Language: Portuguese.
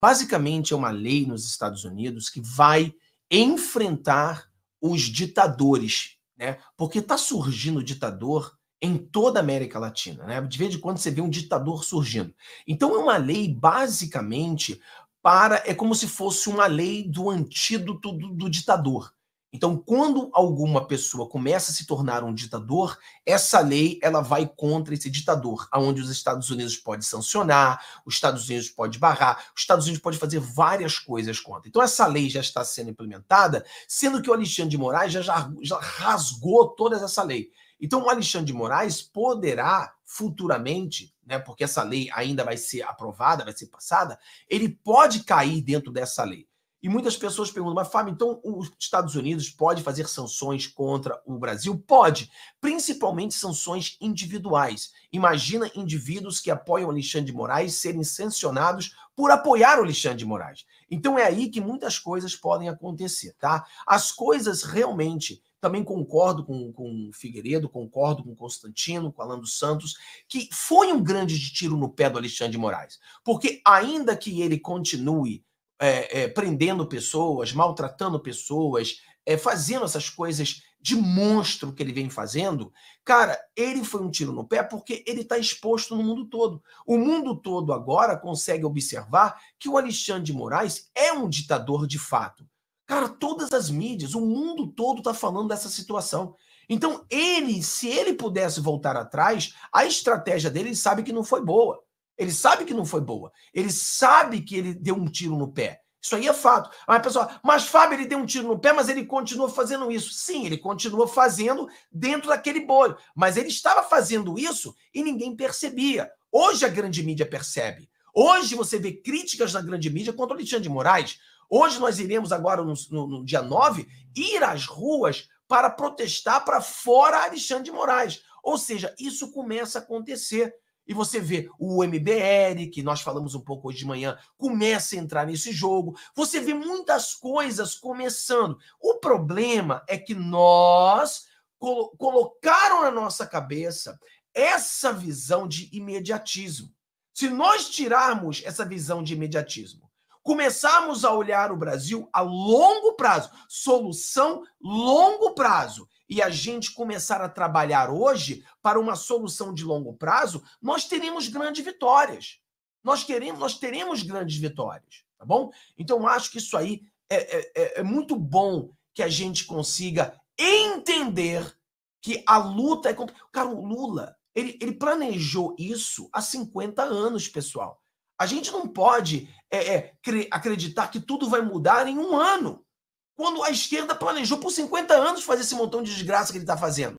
Basicamente, é uma lei nos Estados Unidos que vai enfrentar os ditadores, né? Porque está surgindo ditador em toda a América Latina, né? De vez em quando você vê um ditador surgindo. Então, é uma lei basicamente para. É como se fosse uma lei do antídoto do, do ditador. Então, quando alguma pessoa começa a se tornar um ditador, essa lei ela vai contra esse ditador, aonde os Estados Unidos pode sancionar, os Estados Unidos pode barrar, os Estados Unidos pode fazer várias coisas contra. Então, essa lei já está sendo implementada, sendo que o Alexandre de Moraes já, já, já rasgou toda essa lei. Então, o Alexandre de Moraes poderá futuramente, né, porque essa lei ainda vai ser aprovada, vai ser passada, ele pode cair dentro dessa lei. E muitas pessoas perguntam, mas Fábio, então os Estados Unidos pode fazer sanções contra o Brasil? Pode, principalmente sanções individuais. Imagina indivíduos que apoiam Alexandre de Moraes serem sancionados por apoiar o Alexandre de Moraes. Então é aí que muitas coisas podem acontecer, tá? As coisas realmente também concordo com, com o Figueiredo, concordo com o Constantino, com o Alan dos Santos, que foi um grande tiro no pé do Alexandre de Moraes. Porque ainda que ele continue é, é, prendendo pessoas, maltratando pessoas, é, fazendo essas coisas de monstro que ele vem fazendo, cara, ele foi um tiro no pé porque ele está exposto no mundo todo. O mundo todo agora consegue observar que o Alexandre de Moraes é um ditador de fato. Cara, todas as mídias, o mundo todo está falando dessa situação. Então, ele, se ele pudesse voltar atrás, a estratégia dele sabe que não foi boa. Ele sabe que não foi boa. Ele sabe que ele deu um tiro no pé. Isso aí é fato. Mas, pessoal, mas Fábio, ele deu um tiro no pé, mas ele continuou fazendo isso. Sim, ele continua fazendo dentro daquele bolho. Mas ele estava fazendo isso e ninguém percebia. Hoje a grande mídia percebe. Hoje você vê críticas na grande mídia contra o Alexandre de Moraes. Hoje nós iremos, agora no, no, no dia 9, ir às ruas para protestar para fora Alexandre de Moraes. Ou seja, isso começa a acontecer. E você vê o MBL, que nós falamos um pouco hoje de manhã, começa a entrar nesse jogo. Você vê muitas coisas começando. O problema é que nós col colocaram na nossa cabeça essa visão de imediatismo. Se nós tirarmos essa visão de imediatismo começarmos a olhar o Brasil a longo prazo, solução longo prazo, e a gente começar a trabalhar hoje para uma solução de longo prazo, nós teremos grandes vitórias. Nós queremos, nós teremos grandes vitórias, tá bom? Então acho que isso aí é, é, é, é muito bom que a gente consiga entender que a luta é contra. Cara, o Lula, ele, ele planejou isso há 50 anos, pessoal. A gente não pode é, é, acreditar que tudo vai mudar em um ano, quando a esquerda planejou por 50 anos fazer esse montão de desgraça que ele está fazendo.